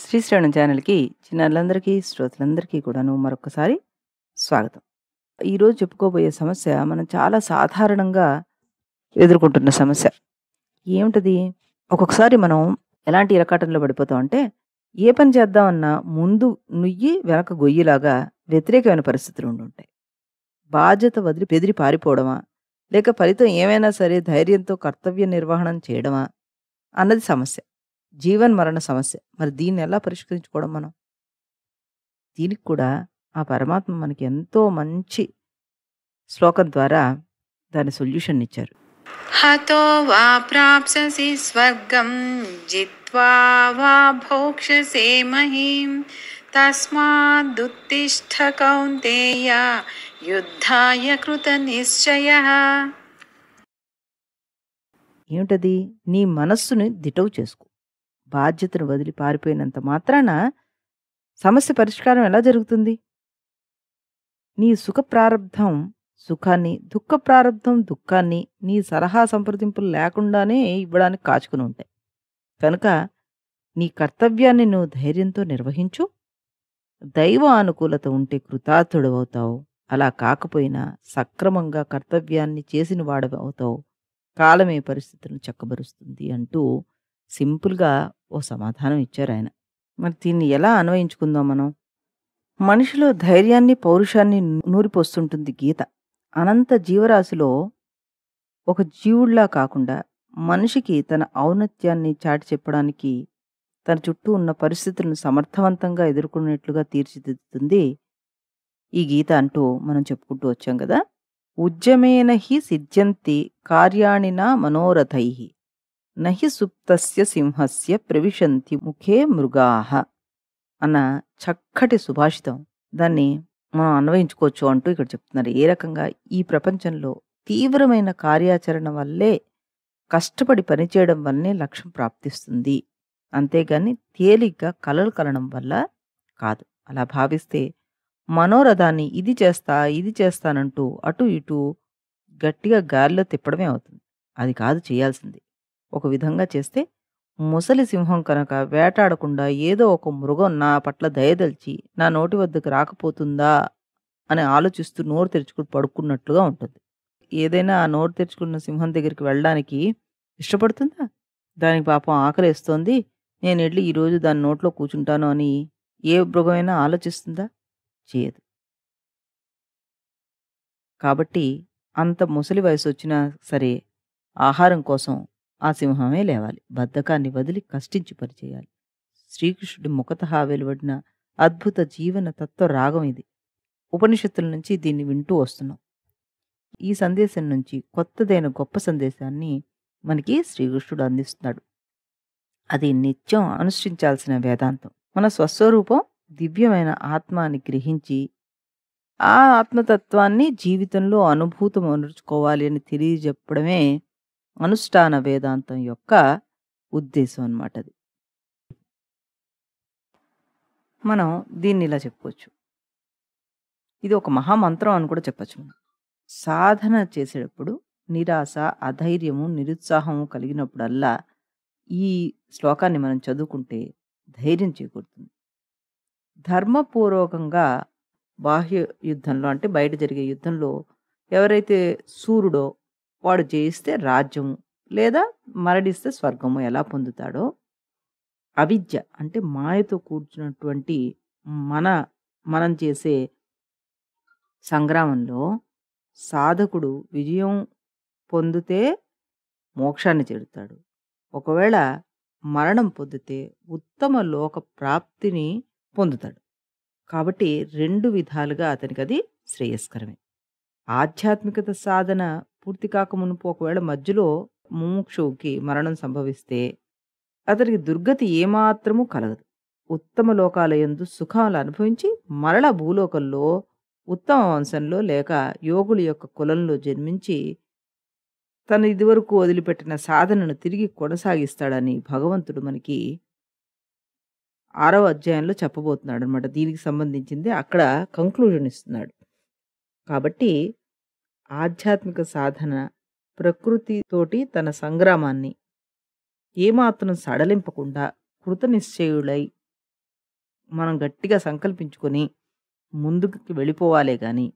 శ్రీశ్రవణ ఛానల్కి చిన్నారులందరికీ శ్రోతలందరికీ కూడాను మరొకసారి స్వాగతం ఈరోజు చెప్పుకోబోయే సమస్య మనం చాలా సాధారణంగా ఎదుర్కొంటున్న సమస్య ఏమిటది ఒక్కొక్కసారి మనం ఎలాంటి ఇరకాటంలో పడిపోతాం అంటే ఏ పని చేద్దామన్నా ముందు నుయ్యి వెనక గొయ్యిలాగా వ్యతిరేకమైన పరిస్థితులు ఉంటాయి బాధ్యత వదిలి బెదిరి పారిపోవడమా లేక ఫలితం ఏమైనా సరే ధైర్యంతో కర్తవ్య నిర్వహణం చేయడమా అన్నది సమస్య జీవన్ మరణ సమస్య మరి దీన్ని ఎలా పరిష్కరించుకోవడం మనం దీనికి కూడా ఆ పరమాత్మ మనకి ఎంతో మంచి శ్లోకం ద్వారా దాని సొల్యూషన్ ఇచ్చారు హతో ప్రాప్ససి స్వర్గం జిత్వా కౌంతేయ యుద్ధాయ కృత నిశ్చయ ఏమిటది నీ మనస్సుని దిటవు చేసుకో బాధ్యతను వదిలి పారిపోయినంత మాత్రాన సమస్య పరిష్కారం ఎలా జరుగుతుంది నీ సుఖ ప్రారంధం సుఖాన్ని దుఃఖ ప్రారంధం దుఃఖాన్ని నీ సలహా సంప్రదింపులు లేకుండానే ఇవ్వడానికి కాచుకుని ఉంటాయి కనుక నీ కర్తవ్యాన్ని నువ్వు ధైర్యంతో నిర్వహించు దైవ అనుకూలత ఉంటే అవుతావు అలా కాకపోయినా సక్రమంగా కర్తవ్యాన్ని చేసిన వాడవవుతావు కాలమే పరిస్థితులను చక్కబరుస్తుంది అంటూ సింపుల్గా ఓ సమాధానం ఇచ్చారు ఆయన మరి దీన్ని ఎలా అన్వయించుకుందాం మనం మనిషిలో ధైర్యాన్ని పౌరుషాన్ని నూరిపోస్తుంటుంది గీత అనంత జీవరాశిలో ఒక జీవుడిలా కాకుండా మనిషికి తన ఔన్నత్యాన్ని చాటి చెప్పడానికి తన చుట్టూ ఉన్న పరిస్థితులను సమర్థవంతంగా ఎదుర్కొనేట్లుగా తీర్చిదిద్దుతుంది ఈ గీత అంటూ మనం చెప్పుకుంటూ వచ్చాం కదా ఉద్యమేన హి సిద్ధ్యంతి కార్యాణినా మనోరథై నహి సుప్తస్య సింహస్య ప్రవిశంతి ముఖే మృగాహ అన్న చక్కటి సుభాషితం దాన్ని మనం అన్వయించుకోవచ్చు అంటూ ఇక్కడ చెప్తున్నారు ఏ రకంగా ఈ ప్రపంచంలో తీవ్రమైన కార్యాచరణ వల్లే కష్టపడి పనిచేయడం వల్లనే లక్ష్యం ప్రాప్తిస్తుంది అంతేగాని తేలిగ్గా కలలు కలడం వల్ల కాదు అలా భావిస్తే మనోరథాన్ని ఇది చేస్తా ఇది చేస్తానంటూ అటు ఇటు గట్టిగా గాలిలో తిప్పడమే అవుతుంది అది కాదు చేయాల్సింది ఒక విధంగా చేస్తే ముసలి సింహం కనుక వేటాడకుండా ఏదో ఒక మృగం నా పట్ల దయదలిచి నా నోటి వద్దకు రాకపోతుందా అని ఆలోచిస్తూ నోరు తెరుచుకుని పడుకున్నట్లుగా ఉంటుంది ఏదైనా ఆ నోరు తెరుచుకున్న సింహం దగ్గరికి వెళ్ళడానికి ఇష్టపడుతుందా దానికి పాపం వేస్తోంది నేను వెళ్ళి ఈరోజు దాని నోట్లో కూర్చుంటాను అని ఏ మృగమైనా ఆలోచిస్తుందా చేయదు కాబట్టి అంత ముసలి వయసు వచ్చినా సరే ఆహారం కోసం ఆ సింహమే లేవాలి బద్ధకాన్ని వదిలి కష్టించి పనిచేయాలి శ్రీకృష్ణుడి ముఖతహా వెలువడిన అద్భుత జీవన తత్వ రాగం ఇది ఉపనిషత్తుల నుంచి దీన్ని వింటూ వస్తున్నాం ఈ సందేశం నుంచి కొత్తదైన గొప్ప సందేశాన్ని మనకి శ్రీకృష్ణుడు అందిస్తున్నాడు అది నిత్యం అనుష్ఠించాల్సిన వేదాంతం మన స్వస్వరూపం దివ్యమైన ఆత్మాన్ని గ్రహించి ఆ ఆత్మతత్వాన్ని జీవితంలో అనుభూతం అమర్చుకోవాలి అని తెలియజెప్పడమే అనుష్ఠాన వేదాంతం యొక్క ఉద్దేశం అనమాట అది మనం దీన్ని ఇలా చెప్పుకోవచ్చు ఇది ఒక మహామంత్రం అని కూడా చెప్పచ్చు సాధన చేసేటప్పుడు నిరాశ అధైర్యము నిరుత్సాహము కలిగినప్పుడల్లా ఈ శ్లోకాన్ని మనం చదువుకుంటే ధైర్యం చేకూరుతుంది ధర్మపూర్వకంగా బాహ్య యుద్ధంలో అంటే బయట జరిగే యుద్ధంలో ఎవరైతే సూర్యుడో వాడు జయిస్తే రాజ్యము లేదా మరడిస్తే స్వర్గము ఎలా పొందుతాడో అవిద్య అంటే మాయతో కూర్చున్నటువంటి మన మనం చేసే సంగ్రామంలో సాధకుడు విజయం పొందితే మోక్షాన్ని చెడుతాడు ఒకవేళ మరణం పొందితే ఉత్తమ లోక ప్రాప్తిని పొందుతాడు కాబట్టి రెండు విధాలుగా అతనికి అది శ్రేయస్కరమే ఆధ్యాత్మికత సాధన పూర్తి కాక మునుపు ఒకవేళ మధ్యలో ముముక్షువుకి మరణం సంభవిస్తే అతనికి దుర్గతి ఏమాత్రము కలగదు ఉత్తమ లోకాలయందు సుఖాలు అనుభవించి మరల భూలోకంలో ఉత్తమ వంశంలో లేక యోగుల యొక్క కులంలో జన్మించి తను ఇదివరకు వదిలిపెట్టిన సాధనను తిరిగి కొనసాగిస్తాడని భగవంతుడు మనకి ఆరవ అధ్యాయంలో చెప్పబోతున్నాడు అనమాట దీనికి సంబంధించింది అక్కడ కంక్లూజన్ ఇస్తున్నాడు కాబట్టి ఆధ్యాత్మిక సాధన ప్రకృతితోటి తన సంగ్రామాన్ని ఏమాత్రం సడలింపకుండా కృతనిశ్చయుడై మనం గట్టిగా సంకల్పించుకొని ముందుకు వెళ్ళిపోవాలే కానీ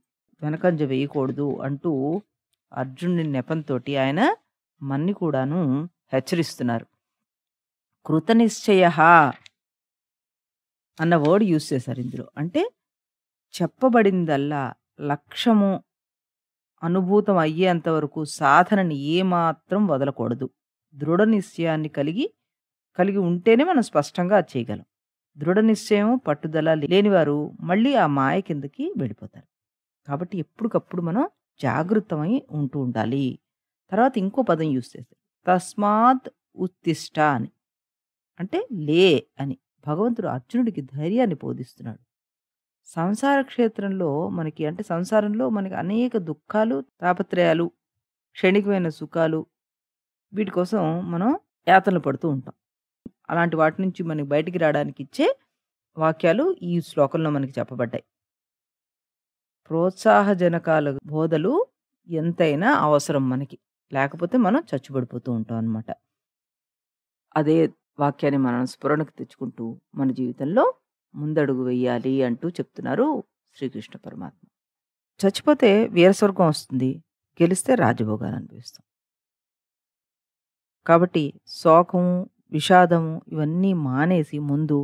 వెనకంజ వేయకూడదు అంటూ అర్జునుడి నెపంతో ఆయన మన్ని కూడాను హెచ్చరిస్తున్నారు కృతనిశ్చయ అన్న వర్డ్ యూజ్ చేశారు ఇందులో అంటే చెప్పబడిందల్లా లక్ష్యము అనుభూతం అయ్యేంతవరకు సాధనని ఏమాత్రం వదలకూడదు దృఢ నిశ్చయాన్ని కలిగి కలిగి ఉంటేనే మనం స్పష్టంగా చేయగలం దృఢ నిశ్చయం పట్టుదల లేనివారు మళ్ళీ ఆ మాయ కిందకి వెళ్ళిపోతారు కాబట్టి ఎప్పటికప్పుడు మనం జాగృతమై ఉంటూ ఉండాలి తర్వాత ఇంకో పదం యూజ్ చేస్తారు తస్మాత్ ఉత్తిష్ట అని అంటే లే అని భగవంతుడు అర్జునుడికి ధైర్యాన్ని బోధిస్తున్నాడు సంసార క్షేత్రంలో మనకి అంటే సంసారంలో మనకి అనేక దుఃఖాలు, తాపత్రయాలు, క్షణికమైన సుఖాలు వీటి కోసం మనం యాతనలు పడుతూ ఉంటాం. అలాంటి వాటి నుంచి మనకి బయటికి రావడానికి ఇచ్చే వాక్యాలు ఈ శ్లోకంలో మనకి చెప్పబడ్డాయి. ప్రోత్సాహజనకాల బోధలు ఎంతైనా అవసరం మనకి. లేకపోతే మనం చచ్చుబడిపోతూ ఉంటాం అనమాట. అదే వాక్యాన్ని మనం స్ఫురణకు తెచ్చుకుంటూ మన జీవితంలో ముందడుగు వెయ్యాలి అంటూ చెప్తున్నారు శ్రీకృష్ణ పరమాత్మ చచ్చిపోతే వీరస్వర్గం వస్తుంది గెలిస్తే రాజభోగాలు అనిపిస్తాం కాబట్టి శోకము విషాదము ఇవన్నీ మానేసి ముందు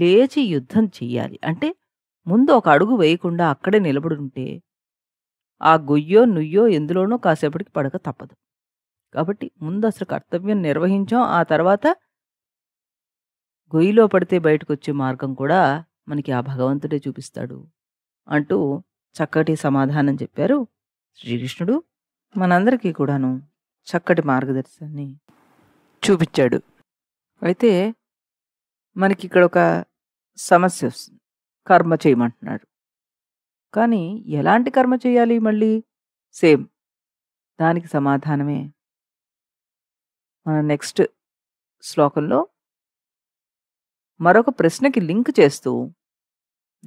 లేచి యుద్ధం చెయ్యాలి అంటే ముందు ఒక అడుగు వేయకుండా అక్కడే నిలబడి ఉంటే ఆ గొయ్యో నుయ్యో ఎందులోనో కాసేపటికి పడక తప్పదు కాబట్టి ముందు అసలు కర్తవ్యం నిర్వహించాం ఆ తర్వాత గొయ్యిలో పడితే బయటకు వచ్చే మార్గం కూడా మనకి ఆ భగవంతుడే చూపిస్తాడు అంటూ చక్కటి సమాధానం చెప్పారు శ్రీకృష్ణుడు మనందరికీ కూడాను చక్కటి మార్గదర్శనాన్ని చూపించాడు అయితే మనకి ఇక్కడ ఒక సమస్య వస్తుంది కర్మ చేయమంటున్నాడు కానీ ఎలాంటి కర్మ చేయాలి మళ్ళీ సేమ్ దానికి సమాధానమే మన నెక్స్ట్ శ్లోకంలో మరొక ప్రశ్నకి లింక్ చేస్తూ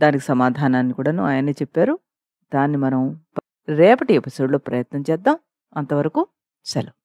దానికి సమాధానాన్ని కూడాను ఆయనే చెప్పారు దాన్ని మనం రేపటి ఎపిసోడ్లో ప్రయత్నం చేద్దాం అంతవరకు సెలవు